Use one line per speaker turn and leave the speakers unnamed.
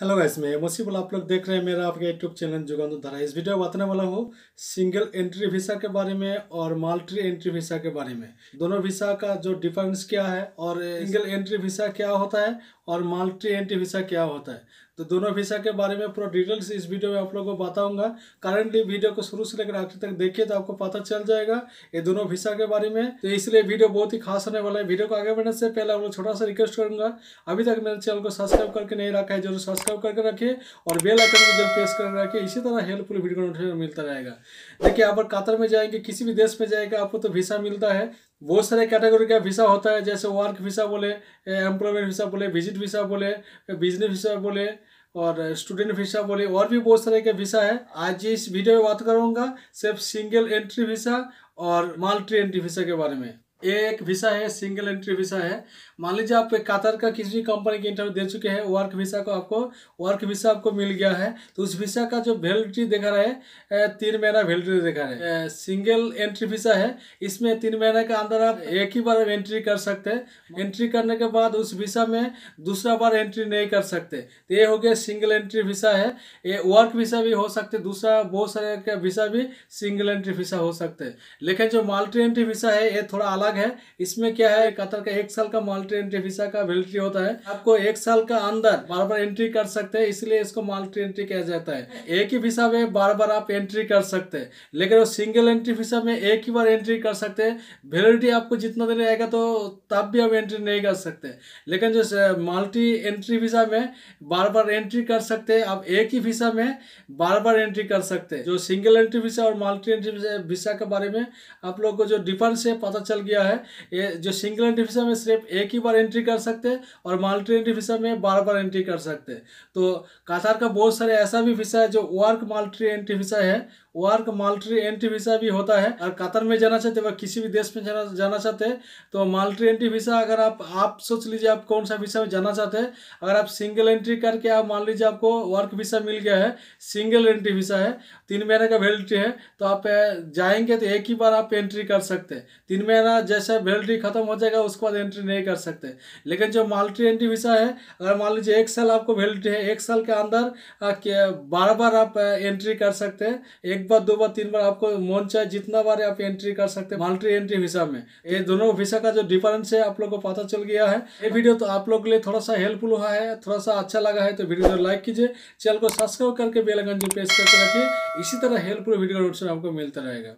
hello guys मैं बोला आप लोग देख रहे हैं मेरा आपका यूट्यूब चैनल जुगानू धारा इस वीडियो में बताने वाला हूँ सिंगल एंट्री वीसा के बारे में और मल्टी एंट्री वीसा के बारे में दोनों वीसा का जो डिफरेंस क्या है और सिंगल एंट्री वीसा क्या होता है और मल्टी एंट्री वीसा क्या होता है तो दोनों वीसा के बारे में पूरा डिटेल्स इस वीडियो में आप लोगों को बताऊंगा करंटली वीडियो को शुरू से लेकर आखिर तक देखिए तो आपको पता चल जाएगा ये दोनों वीसा के बारे में तो इसलिए वीडियो बहुत ही खास होने वाला है वीडियो को आगे बढ़ने से पहले आप लोग छोटा सा रिक्वेस्ट करूंगा अभी तक मेरे चैनल को सब्सक्राइब करके नहीं रखा है जरूर सब्सक्राइब करके रखिए और बेल आइकन को जरूर प्रेस करके रखिए इसी तरह हेल्पफुल वीडियो मिलता रहेगा देखिए आप कातर में जाएंगे किसी भी देश में जाएगा आपको तो वीसा मिलता है बहुत सारे कैटेगरी का वीसा होता है जैसे वर्क वीसा बोले एम्प्लॉयमेंट वीसा बोले विजिट वीसा बोले बिजनेस वीसा बोले और स्टूडेंट वीसा बोले और भी बहुत सारे के वीसा है आज इस वीडियो में बात करूँगा सिर्फ सिंगल एंट्री वीसा और मल्टी एंट्री वीसा के बारे में एक वीज़ा है सिंगल एंट्री वीज़ा है मान लीजिए आप कातर का किसी भी कंपनी के इंटरव्यू दे चुके हैं वर्क वीज़ा को आपको वर्क वीज़ा आपको मिल गया है तो उस वीज़ा का जो वैलिडिटी देखा रहे तीन महीना वैलिडिटी देखा रहे सिंगल एंट्री वीज़ा है इसमें तीन महीने के अंदर आप एक ही बार एंट्री कर सकते हैं एंट्री करने के बाद उस वीज़ा में दूसरा बार एंट्री नहीं कर सकते तो ये हो गया सिंगल एंट्री वीज़ा है ये वर्क वीज़ा भी हो सकते दूसरा बहुत सारे वीज़ा भी सिंगल एंट्री वीज़ा हो सकते लेकिन जो मल्टी एंट्री वीज़ा है ये थोड़ा अलग अलग है इसमें क्या है कतर का एक साल का मल्टी एंट्री वीसा का वेलिडिटी होता है आपको एक साल का अंदर बार बार एंट्री कर सकते हैं इसलिए इसको मल्टी एंट्री कहा जाता है एक ही वीसा में बार बार आप एंट्री कर सकते हैं लेकिन वो सिंगल एंट्री वीसा में एक ही बार एंट्री कर सकते हैं वेलिडिटी आपको जितना देर रहेगा तो तब भी आप एंट्री नहीं कर सकते लेकिन जो मल्टी एंट्री वीसा में बार बार एंट्री कर सकते हैं आप एक ही वीसा में बार बार एंट्री कर सकते हैं जो सिंगल एंट्री वीसा और मल्टी एंट्री वीसा के बारे में आप लोग को जो डिफरेंस है पता चल गया क्या है ये जो सिंगल एंट्री फीसर में सिर्फ एक ही बार एंट्री कर सकते हैं और मल्टी एंट्री फीसर में बार बार एंट्री कर सकते हैं तो कातार का बहुत सारे ऐसा भी फीसा है जो वर्क मल्टी एंट्री फीसा है वर्क माल्ट्री एंट्री वीसा भी होता है और कतर में जाना चाहते वह किसी भी देश में जाना जाना चाहते हैं तो माल्ट्री एंट्री वीसा अगर आप आप सोच लीजिए आप कौन सा वीसा में जाना चाहते हैं अगर आप सिंगल एंट्री करके आप मान लीजिए आपको वर्क वीसा मिल गया है सिंगल एंट्री वीसा है तीन महीने का वैलिडिटी है तो आप जाएंगे तो एक ही बार आप एंट्री कर सकते हैं तीन महीना जैसे वैलिडिटी खत्म हो जाएगा उसके बाद एंट्री नहीं कर सकते लेकिन जो माल्ट्री एंट्री वीसा है अगर मान लीजिए एक साल आपको वैलिडिटी है एक साल के अंदर बार बार आप एंट्री कर सकते हैं एक एक बार दो बार तीन बार आपको मन चाहे जितना बार आप एंट्री कर सकते हैं मल्टी एंट्री वीसा में ये दोनों वीसा का जो डिफरेंस है आप लोग को पता चल गया है ये वीडियो तो आप लोग के लिए थोड़ा सा हेल्पफुल हुआ है थोड़ा सा अच्छा लगा है तो वीडियो को लाइक कीजिए चैनल को सब्सक्राइब करके बेलाइकन जो प्रेस करके रखिए इसी तरह हेल्पफुल वीडियो आपको मिलता रहेगा